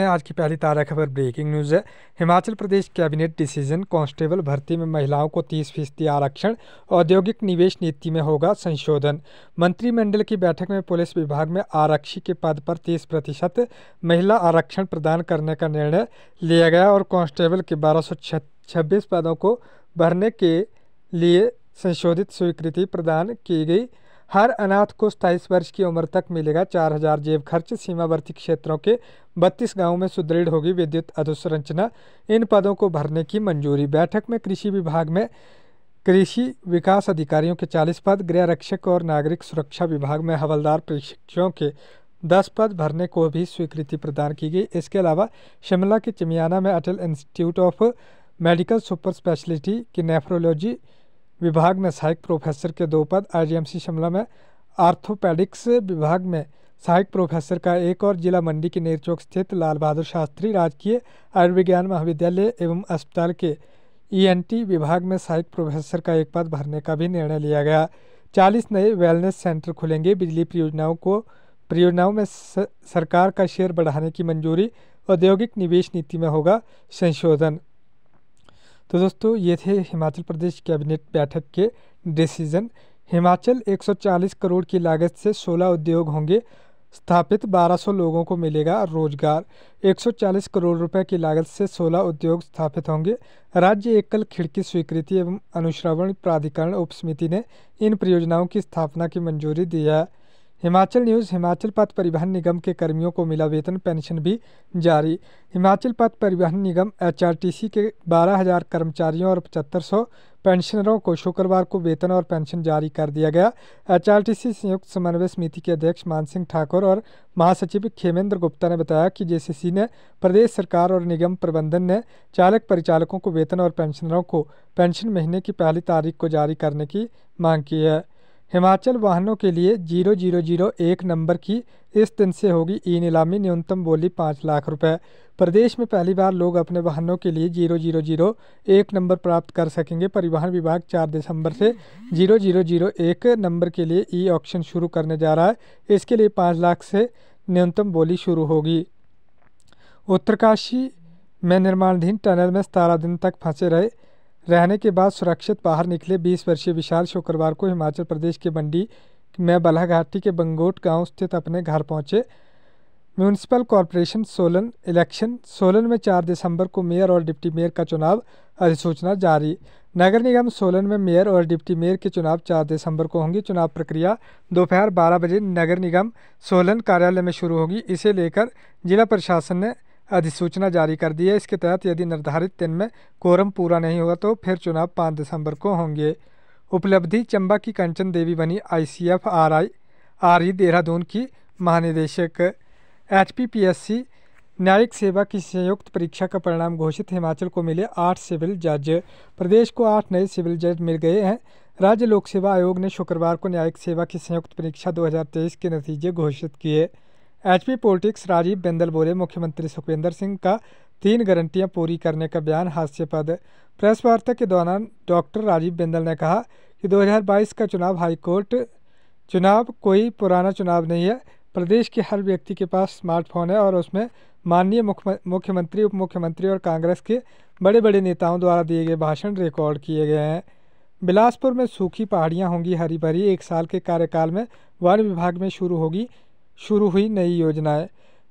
आज की पहली ताज़ा खबर ब्रेकिंग न्यूज़ है Himachal Pradesh cabinet decision constable भर्ती में महिलाओं को 30 फीसदी आरक्षण औद्योगिक निवेश नीति में होगा संशोधन मंत्रिमंडल की बैठक में पुलिस विभाग में आरक्षी के पद पर 30 प्रतिशत महिला आरक्षण प्रदान करने का निर्णय लिया गया और कांस्टेबल के बारह पदों को भरने के लिए संशोधित स्वीकृति प्रदान की गई हर अनाथ को सताईस वर्ष की उम्र तक मिलेगा चार हजार जेब खर्च सीमावर्ती क्षेत्रों के बत्तीस गांवों में सुदृढ़ होगी विद्युत अधोसंरचना इन पदों को भरने की मंजूरी बैठक में कृषि विभाग में कृषि विकास अधिकारियों के 40 पद गृह रक्षक और नागरिक सुरक्षा विभाग में हवलदार प्रशिक्षकों के 10 पद भरने को भी स्वीकृति प्रदान की गई इसके अलावा शिमला के चिमियाना में Atal institute of medical super speciality की नेफ्रोलॉजी विभाग में सहायक प्रोफेसर के दो पद आईजीएमसी शिमला में आर्थोपेडिक्स विभाग में सहायक प्रोफेसर का एक और जिला मंडी के नेर चौक स्थित लाल बहादुर शास्त्री राजकीय आयुर्विज्ञान महाविद्यालय एवं अस्पताल के ईएनटी e विभाग में सहायक प्रोफेसर का एक पद भरने का भी निर्णय लिया गया चालीस नए वेलनेस सेंटर खुलेंगे बिजली परियोजनाओं को परियोजनाओं में सरकार का शेयर बढ़ाने की मंजूरी औद्योगिक निवेश नीति में होगा संशोधन तो दोस्तों ये थे हिमाचल प्रदेश कैबिनेट बैठक के डिसीजन हिमाचल 140 करोड़ की लागत से 16 उद्योग होंगे स्थापित 1200 लोगों को मिलेगा रोजगार 140 करोड़ रुपए की लागत से 16 उद्योग स्थापित होंगे राज्य एकल खिड़की स्वीकृति एवं अनुश्रवण प्राधिकरण उपसमिति ने इन परियोजनाओं की स्थापना की मंजूरी दी है हिमाचल न्यूज़ हिमाचल पथ परिवहन निगम के कर्मियों को मिला वेतन पेंशन भी जारी हिमाचल पथ परिवहन निगम एचआरटीसी के 12,000 कर्मचारियों और पचहत्तर पेंशनरों को शुक्रवार को वेतन और पेंशन जारी कर दिया गया एचआरटीसी संयुक्त समन्वय समिति के अध्यक्ष मानसिंह ठाकुर और महासचिव खेमेंद्र गुप्ता ने बताया कि जेसीसी ने प्रदेश सरकार और निगम प्रबंधन ने चालक परिचालकों को वेतन और पेंशनरों को पेंशन महीने की पहली तारीख को जारी करने की मांग की है हिमाचल वाहनों के लिए जीरो जीरो जीरो एक नंबर की इस दिन से होगी ई नीलामी न्यूनतम बोली पाँच लाख रुपए प्रदेश में पहली बार लोग अपने वाहनों के लिए जीरो जीरो जीरो एक नंबर प्राप्त कर सकेंगे परिवहन विभाग चार दिसंबर से जीरो जीरो जीरो एक नंबर के लिए ई ऑक्शन शुरू करने जा रहा है इसके लिए पाँच लाख से न्यूनतम बोली शुरू होगी उत्तरकाशी में निर्माणाधीन टनल में सतारह दिन तक फंसे रहे रहने के बाद सुरक्षित बाहर निकले 20 वर्षीय विशाल शुक्रवार को हिमाचल प्रदेश के मंडी में बलाघाटी के बंगोट गांव स्थित अपने घर पहुंचे municipal corporation Solan election Solan में 4 दिसंबर को मेयर और डिप्टी मेयर का चुनाव अधिसूचना जारी नगर निगम सोलन में मेयर और डिप्टी मेयर के चुनाव 4 दिसंबर को होंगे चुनाव प्रक्रिया दोपहर 12 बजे नगर निगम सोलन कार्यालय में शुरू होगी इसे लेकर जिला प्रशासन ने अधिसूचना जारी कर दी है इसके तहत यदि निर्धारित दिन में कोरम पूरा नहीं हुआ तो फिर चुनाव पाँच दिसंबर को होंगे उपलब्धि चंबा की कंचन देवी बनी आईसीएफ आरआई आरई देहरादून की महानिदेशक एचपीपीएससी न्यायिक सेवा की संयुक्त परीक्षा का परिणाम घोषित हिमाचल को मिले आठ सिविल जज प्रदेश को आठ नए सिविल जज मिल गए हैं राज्य लोक सेवा आयोग ने शुक्रवार को न्यायिक सेवा की संयुक्त परीक्षा 2023 के नतीजे घोषित किए एचपी पॉलिटिक्स राजीव बिंदल बोले मुख्यमंत्री सुखविंदर सिंह का तीन गारंटियां पूरी करने का बयान हास्यपद प्रेस वार्ता के दौरान डॉक्टर राजीव बिंदल ने कहा कि 2022 का चुनाव हाईकोर्ट चुनाव कोई पुराना चुनाव नहीं है प्रदेश के हर व्यक्ति के पास स्मार्टफोन है और उसमें माननीय मुख्यमंत्री उप मुख्यमंत्री और कांग्रेस के बड़े बड़े नेताओं द्वारा दिए गए भाषण रिकॉर्ड किए गए हैं बिलासपुर में सूखी पहाड़ियाँ होंगी हरी भरी एक साल के कार्यकाल में वन विभाग में शुरू होगी शुरू हुई नई योजनाएं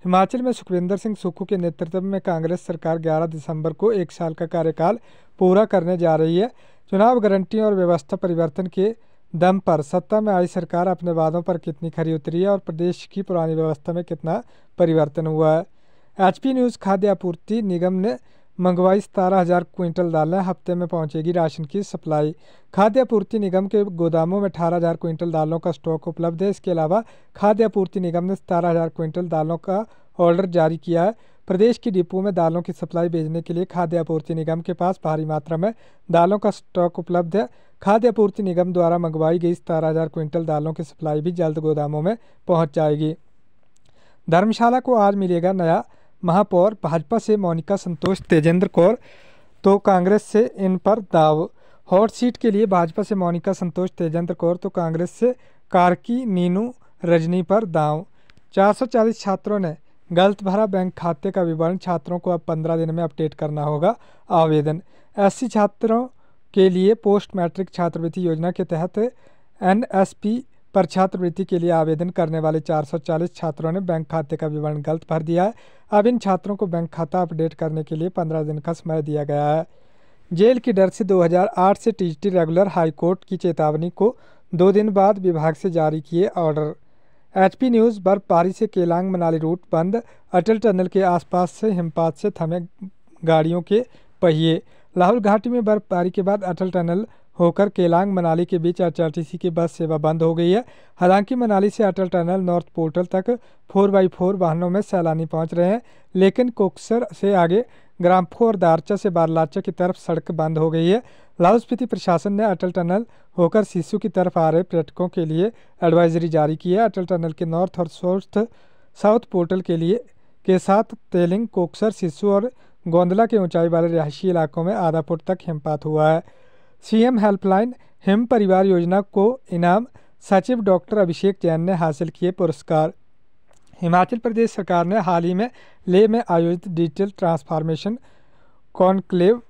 हिमाचल में सुखविंदर सिंह सुक्खू के नेतृत्व में कांग्रेस सरकार 11 दिसंबर को एक साल का कार्यकाल पूरा करने जा रही है चुनाव गारंटियों और व्यवस्था परिवर्तन के दम पर सत्ता में आई सरकार अपने वादों पर कितनी खरी उतरी है और प्रदेश की पुरानी व्यवस्था में कितना परिवर्तन हुआ है एच न्यूज़ खाद्य आपूर्ति निगम ने मंगवाई सतारह हज़ार क्विंटल दालें हफ्ते में पहुंचेगी राशन की सप्लाई खाद्य आपूर्ति निगम के गोदामों में अठारह हज़ार क्विंटल दालों का स्टॉक उपलब्ध है इसके अलावा खाद्य आपूर्ति निगम ने सतारह हज़ार क्विंटल दालों का ऑर्डर जारी किया है प्रदेश की डिपो में दालों की सप्लाई भेजने के लिए खाद्य आपूर्ति निगम के पास भारी मात्रा में दालों का स्टॉक उपलब्ध है खाद्य आपूर्ति निगम द्वारा मंगवाई गई सतारह हज़ार क्विंटल दालों की सप्लाई भी जल्द गोदामों में पहुँच जाएगी धर्मशाला को आज मिलेगा नया महापौर भाजपा से मोनिका संतोष तेजेंद्र कौर तो कांग्रेस से इन पर दाव हॉट सीट के लिए भाजपा से मोनिका संतोष तेजेंद्र कौर तो कांग्रेस से कार्की नीनू रजनी पर दाव 440 छात्रों ने गलत भरा बैंक खाते का विवरण छात्रों को अब 15 दिन में अपडेट करना होगा आवेदन ऐसी छात्रों के लिए पोस्ट मैट्रिक छात्रवृत्ति योजना के तहत पी पर छात्रवृत्ति के लिए आवेदन करने वाले 440 छात्रों ने बैंक खाते का विवरण गलत भर दिया है अब इन छात्रों को बैंक खाता अपडेट करने के लिए पंद्रह दिन का समय दिया गया है जेल की डर से 2008 से टीजीटी रेगुलर हाईकोर्ट की चेतावनी को दो दिन बाद विभाग से जारी किए ऑर्डर एचपी न्यूज़ बर्फबारी से केलांग मनाली रूट बंद अटल टनल के आसपास से हिमपात से थमे गाड़ियों के पहिए लाहौल घाटी में बर्फबारी के बाद अटल टनल होकर केलांग मनाली के बीच आरटीसी की बस सेवा बंद हो गई है हालांकि मनाली से अटल टनल नॉर्थ पोर्टल तक फोर बाई फोर वाहनों में सैलानी पहुंच रहे हैं लेकिन कोकसर से आगे ग्राम्फो और दारचा से बारलाचा की तरफ सड़क बंद हो गई है लाहौल स्पीति प्रशासन ने अटल टनल होकर सिसु की तरफ आ रहे पर्यटकों के लिए एडवाइजरी जारी की है अटल टनल के नॉर्थ और सोर्थ साउथ पोर्टल के लिए के साथ तेलिंग कोकसर सिसु और गोंदला के ऊंचाई वाले रिहायशी इलाकों में आधा फुट तक हिमपात हुआ है सीएम हेल्पलाइन हिम परिवार योजना को इनाम सचिव डॉक्टर अभिषेक जैन ने हासिल किए पुरस्कार हिमाचल प्रदेश सरकार ने हाल ही में ले में आयोजित digital transformation conclave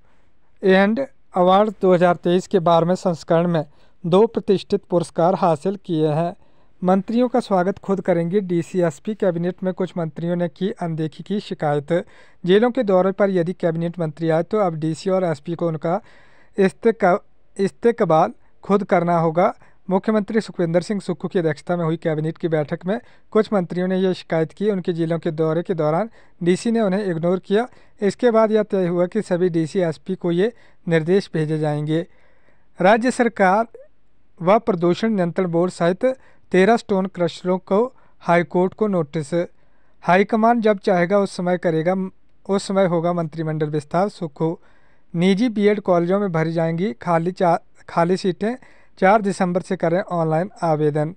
and award 2023 के बारहवें संस्करण में दो प्रतिष्ठित पुरस्कार हासिल किए हैं मंत्रियों का स्वागत खुद करेंगे डीसीएसपी कैबिनेट में कुछ मंत्रियों ने की अनदेखी की शिकायत जेलों के दौरे पर यदि कैबिनेट मंत्री आए तो अब डीसी और एसपी को उनका इस्तेकबाल खुद करना होगा मुख्यमंत्री सुखविंदर सिंह सुक्खू की अध्यक्षता में हुई कैबिनेट की बैठक में कुछ मंत्रियों ने यह शिकायत की उनके जिलों के दौरे के दौरान डीसी ने उन्हें इग्नोर किया इसके बाद यह तय हुआ कि सभी डीसी एसपी को ये निर्देश भेजे जाएंगे राज्य सरकार व प्रदूषण नियंत्रण बोर्ड सहित तेरह स्टोन क्रशरों को हाईकोर्ट को नोटिस हाईकमान जब चाहेगा उस समय करेगा उस समय होगा मंत्रिमंडल विस्तार सुक्खू निजी बीएड कॉलेजों में भरी जाएंगी खाली चार खाली सीटें चार दिसंबर से करें ऑनलाइन आवेदन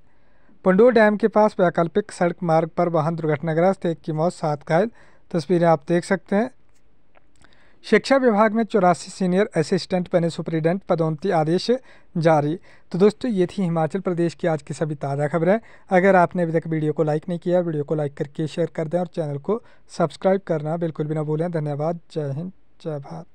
पंडोर डैम के पास वैकल्पिक सड़क मार्ग पर वाहन दुर्घटनाग्रस्त एक की मौत सात घायल तस्वीरें आप देख सकते हैं शिक्षा विभाग में चौरासी सीनियर असिस्टेंट बने सुपरिटेंडेंट पदोन्नति आदेश जारी तो दोस्तों ये थी हिमाचल प्रदेश की आज की सभी ताज़ा खबरें अगर आपने अभी तक वीडियो को लाइक नहीं किया वीडियो को लाइक करके शेयर कर दें और चैनल को सब्सक्राइब करना बिल्कुल भी ना भूलें धन्यवाद जय हिंद जय भारत